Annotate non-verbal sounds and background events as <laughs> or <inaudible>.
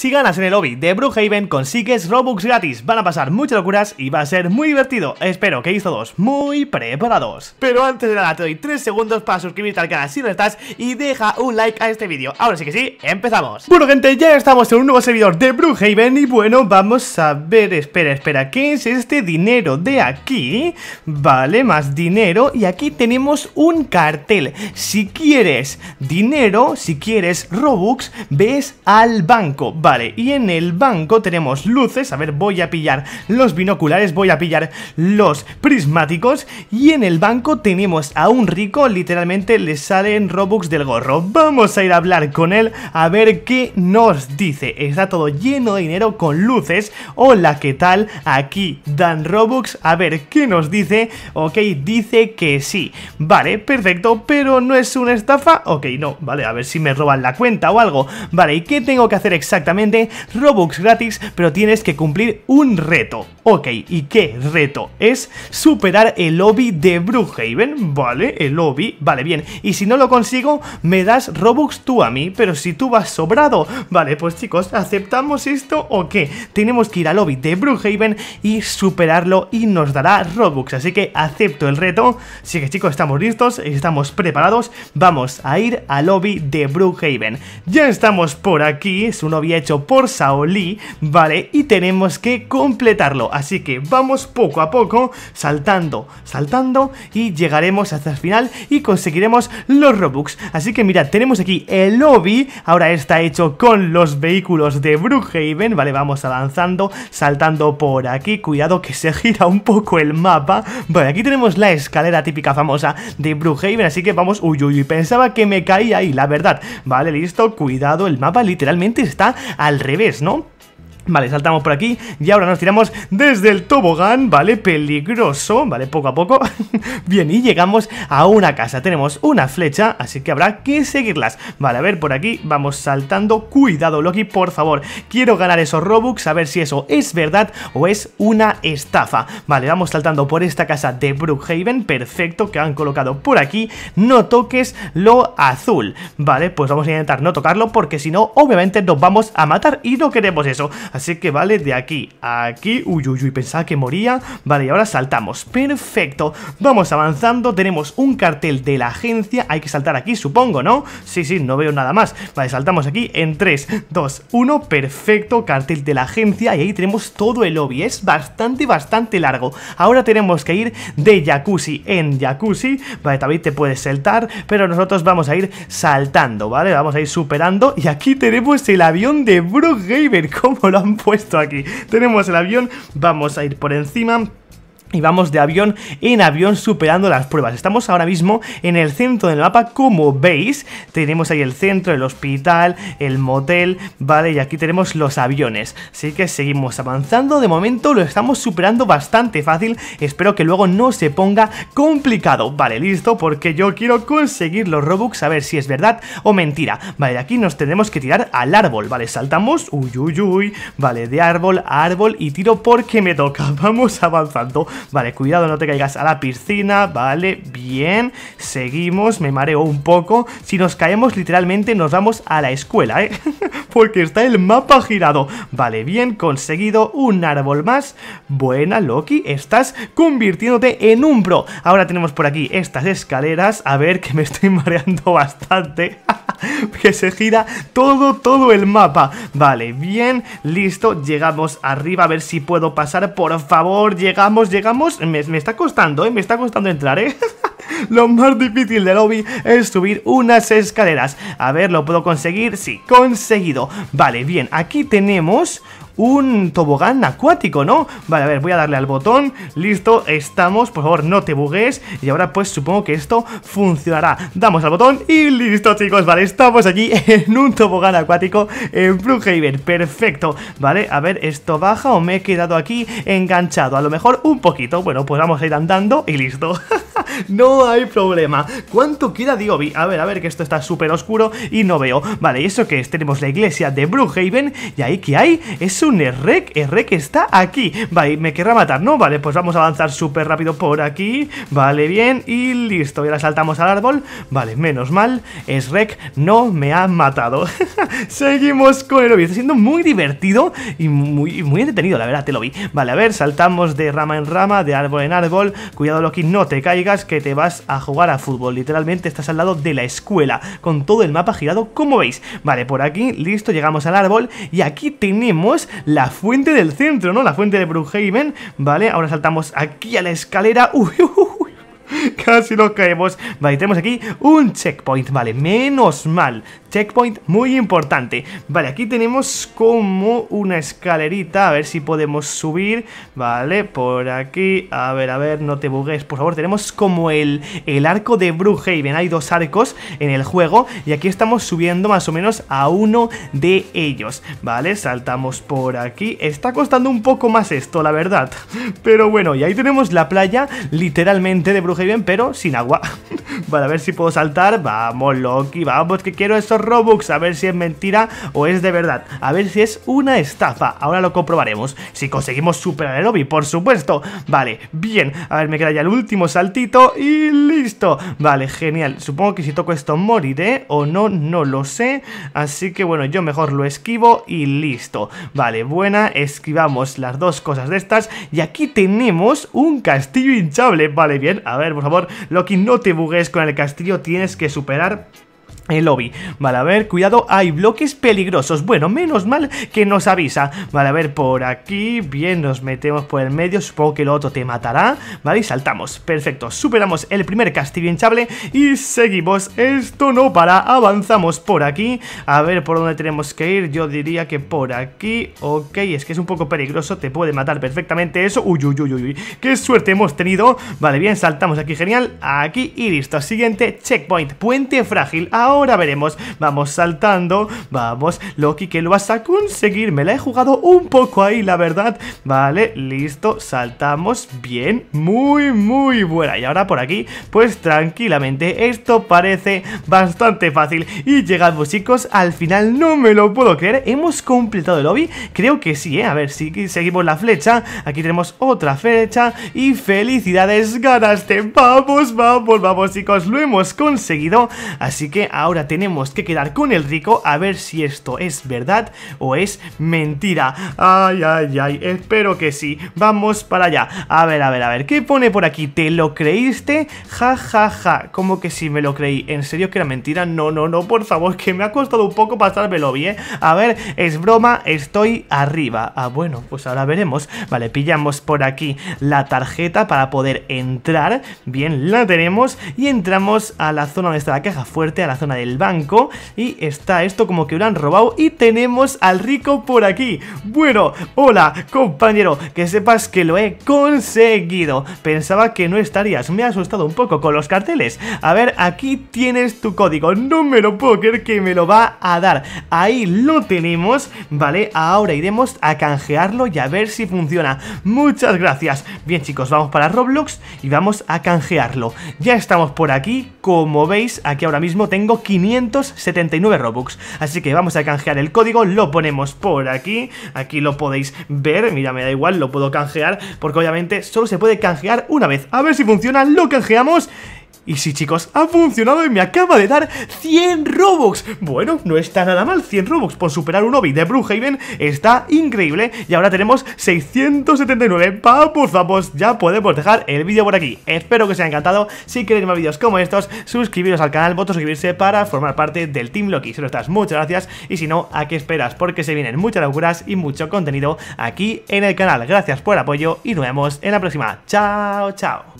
Si ganas en el lobby de Brookhaven consigues Robux gratis, van a pasar muchas locuras y va a ser muy divertido. Espero que todos muy preparados. Pero antes de nada te doy 3 segundos para suscribirte al canal si no estás y deja un like a este vídeo. Ahora sí que sí, empezamos. Bueno gente, ya estamos en un nuevo servidor de Brookhaven y bueno, vamos a ver, espera, espera, ¿qué es este dinero de aquí? Vale, más dinero y aquí tenemos un cartel. Si quieres dinero, si quieres Robux, ves al banco, ¿vale? Vale, y en el banco tenemos luces, a ver, voy a pillar los binoculares, voy a pillar los prismáticos y en el banco tenemos a un rico, literalmente le salen Robux del gorro. Vamos a ir a hablar con él a ver qué nos dice. Está todo lleno de dinero con luces. Hola, ¿qué tal? Aquí Dan Robux, a ver qué nos dice. Ok, dice que sí. Vale, perfecto, pero no es una estafa. Ok, no, vale, a ver si me roban la cuenta o algo. Vale, ¿y qué tengo que hacer exactamente? Robux gratis, pero tienes que cumplir un reto. Ok, ¿y qué reto? Es superar el lobby de Brookhaven, vale, el lobby, vale, bien. Y si no lo consigo, me das Robux tú a mí, pero si tú vas sobrado, vale, pues chicos, ¿aceptamos esto o qué? Tenemos que ir al lobby de Brookhaven y superarlo y nos dará Robux, así que acepto el reto. Así que chicos, estamos listos, estamos preparados, vamos a ir al lobby de Brookhaven. Ya estamos por aquí, es un lobby hecho por Saoli, ¿vale? Y tenemos que completarlo, así que vamos poco a poco, saltando, saltando y llegaremos hasta el final y conseguiremos los Robux. Así que mirad, tenemos aquí el lobby, ahora está hecho con los vehículos de Brookhaven, ¿vale? Vamos avanzando, saltando por aquí, cuidado que se gira un poco el mapa. Vale, aquí tenemos la escalera típica famosa de Brookhaven, así que vamos, uy, uy, uy, pensaba que me caía ahí, la verdad. Vale, listo, cuidado, el mapa literalmente está al revés, ¿no? Vale, saltamos por aquí y ahora nos tiramos desde el tobogán, ¿vale? Peligroso, ¿vale? Poco a poco. <laughs> Bien, y llegamos a una casa. Tenemos una flecha, así que habrá que seguirlas. Vale, a ver, por aquí vamos saltando. Cuidado, Loki, por favor. Quiero ganar esos Robux, a ver si eso es verdad o es una estafa. Vale, vamos saltando por esta casa de Brookhaven. Perfecto, que han colocado por aquí. No toques lo azul. Vale, pues vamos a intentar no tocarlo porque si no, obviamente nos vamos a matar y no queremos eso. Así que vale, de aquí a aquí. Uy, uy, uy, pensaba que moría. Vale, y ahora saltamos. Perfecto. Vamos avanzando. Tenemos un cartel de la agencia. Hay que saltar aquí, supongo, ¿no? Sí, sí, no veo nada más. Vale, saltamos aquí en 3, 2, 1. Perfecto, cartel de la agencia. Y ahí tenemos todo el lobby. Es bastante, bastante largo. Ahora tenemos que ir de jacuzzi en jacuzzi. Vale, también te puedes saltar, pero nosotros vamos a ir saltando, ¿vale? Vamos a ir superando. Y aquí tenemos el avión de Gamer, ¿Cómo lo han puesto aquí. Tenemos el avión, vamos a ir por encima, y vamos de avión en avión superando las pruebas. Estamos ahora mismo en el centro del mapa, como veis. Tenemos ahí el centro, el hospital, el motel, ¿vale? Y aquí tenemos los aviones. Así que seguimos avanzando. De momento lo estamos superando bastante fácil. Espero que luego no se ponga complicado. Vale, listo, porque yo quiero conseguir los Robux, a ver si es verdad o mentira. Vale, aquí nos tenemos que tirar al árbol, ¿vale? Saltamos, uy, uy, uy. Vale, de árbol a árbol y tiro porque me toca. <laughs> Vamos avanzando. Vale, cuidado, no te caigas a la piscina, vale, bien, seguimos, me mareo un poco. Si nos caemos, literalmente nos vamos a la escuela, ¿eh? <laughs> porque está el mapa girado. Vale, bien, conseguido un árbol más. Buena, Loki, estás convirtiéndote en un pro. Ahora tenemos por aquí estas escaleras. A ver, que me estoy <laughs> mareando bastante. <laughs> que se gira todo, todo el mapa. Vale, bien, listo, llegamos arriba, a ver si puedo pasar, por favor, llegamos, llegamos. Me, me está costando, ¿eh? Me está costando entrar, ¿eh? <laughs> <laughs> Lo más difícil del lobby es subir unas escaleras. A ver, ¿lo puedo conseguir? Sí, conseguido. Vale, bien, aquí tenemos un tobogán acuático, ¿no? Vale, a ver, voy a darle al botón, listo, estamos, por favor no te bugues y ahora pues supongo que esto funcionará, damos al botón y listo chicos, vale, estamos aquí <laughs> en un tobogán acuático en Brookhaven, perfecto, vale, a ver, esto baja o me he quedado aquí enganchado, a lo mejor un poquito, bueno, pues vamos a ir andando y listo, <laughs> no hay problema. ¿Cuánto queda obi? A ver, a ver, que esto está súper oscuro y no veo. Vale, ¿y eso qué es? Tenemos la iglesia de Brookhaven y ahí qué hay es un Errek. que está aquí. Vale, me querrá matar, ¿no? Vale, pues vamos a avanzar súper rápido por aquí. Vale, bien y listo. Y ahora saltamos al árbol. Vale, menos mal. rec, no me ha matado. <laughs> Seguimos con el obi Está siendo muy divertido y muy, muy entretenido, la verdad, te lo vi. Vale, a ver, saltamos de rama en rama, de árbol en árbol. Cuidado, Loki, no te caigas que te vas a jugar a fútbol. Literalmente estás al lado de la escuela, con todo el mapa girado, como veis. Vale, por aquí, listo, llegamos al árbol y aquí tenemos la fuente del centro, ¿no? La fuente de Brughaven, ¿vale? Ahora saltamos aquí a la escalera. Uy, <laughs> Casi nos caemos. Vale, tenemos aquí un checkpoint, vale, menos mal checkpoint muy importante. Vale, aquí tenemos como una escalerita, a ver si podemos subir, vale, por aquí, a ver, a ver, no te bugues, por favor, tenemos como el, el arco de Brookhaven, hay dos arcos en el juego y aquí estamos subiendo más o menos a uno de ellos, vale, saltamos por aquí, está costando un poco más esto, la verdad, pero bueno, y ahí tenemos la playa literalmente de Brookhaven, pero sin agua, <laughs> vale, a ver si puedo saltar, vamos Loki, vamos, que quiero eso Robux, a ver si es mentira o es de verdad, a ver si es una estafa, ahora lo comprobaremos, si conseguimos superar el lobby, por supuesto, vale, bien, a ver, me queda ya el último saltito y listo, vale, genial, supongo que si toco esto moriré o no, no lo sé, así que bueno, yo mejor lo esquivo y listo, vale, buena, esquivamos las dos cosas de estas y aquí tenemos un castillo hinchable, vale, bien, a ver, por favor, Loki, no te bugues con el castillo, tienes que superar el lobby. Vale, a ver, cuidado, hay bloques peligrosos. Bueno, menos mal que nos avisa. Vale, a ver, por aquí, bien, nos metemos por el medio. Supongo que el otro te matará. Vale, y saltamos. Perfecto, superamos el primer castillo hinchable y seguimos. Esto no para, avanzamos por aquí. A ver por dónde tenemos que ir. Yo diría que por aquí. Ok, es que es un poco peligroso, te puede matar perfectamente eso. Uy, uy, uy, uy, qué suerte hemos tenido. Vale, bien, saltamos aquí, genial. Aquí y listo. Siguiente checkpoint, puente frágil. Ahora ahora veremos. Vamos saltando, vamos, Loki, que lo vas a conseguir. Me la he jugado un poco ahí, la verdad. Vale, listo, saltamos, bien, muy, muy buena. Y ahora por aquí, pues tranquilamente, esto parece bastante fácil. Y llegamos, chicos, al final, no me lo puedo creer, hemos completado el lobby. Creo que sí, ¿eh? A ver, si seguimos la flecha, aquí tenemos otra flecha y felicidades, ganaste. Vamos, vamos, vamos, chicos, lo hemos conseguido. Así que ahora Ahora tenemos que quedar con el rico a ver si esto es verdad o es mentira. Ay, ay, ay, espero que sí. Vamos para allá. A ver, a ver, a ver. ¿Qué pone por aquí? ¿Te lo creíste? Ja, ja, ja. ¿cómo que si me lo creí? ¿En serio que era mentira? No, no, no, por favor, que me ha costado un poco pasármelo bien. A ver, es broma, estoy arriba. Ah, bueno, pues ahora veremos. Vale, pillamos por aquí la tarjeta para poder entrar. Bien, la tenemos. Y entramos a la zona donde está la caja fuerte, a la zona del banco y está esto como que lo han robado y tenemos al rico por aquí. Bueno, hola compañero, que sepas que lo he conseguido. Pensaba que no estarías, me ha asustado un poco con los carteles. A ver, aquí tienes tu código, no me lo puedo creer que me lo va a dar. Ahí lo tenemos, vale, ahora iremos a canjearlo y a ver si funciona. Muchas gracias. Bien chicos, vamos para Roblox y vamos a canjearlo. Ya estamos por aquí, como veis, aquí ahora mismo tengo 579 Robux. Así que vamos a canjear el código, lo ponemos por aquí, aquí lo podéis ver, mira, me da igual, lo puedo canjear, porque obviamente solo se puede canjear una vez. A ver si funciona, lo canjeamos y sí, chicos, ha funcionado y me acaba de dar 100 Robux. Bueno, no está nada mal. 100 Robux por superar un hobby de Brookhaven está increíble. Y ahora tenemos 679 vamos, vamos, Ya podemos dejar el vídeo por aquí. Espero que os haya encantado. Si queréis más vídeos como estos, suscribiros al canal, voto suscribirse para formar parte del Team Loki. Si lo estás, muchas gracias. Y si no, ¿a qué esperas? Porque se vienen muchas locuras y mucho contenido aquí en el canal. Gracias por el apoyo y nos vemos en la próxima. Chao, chao.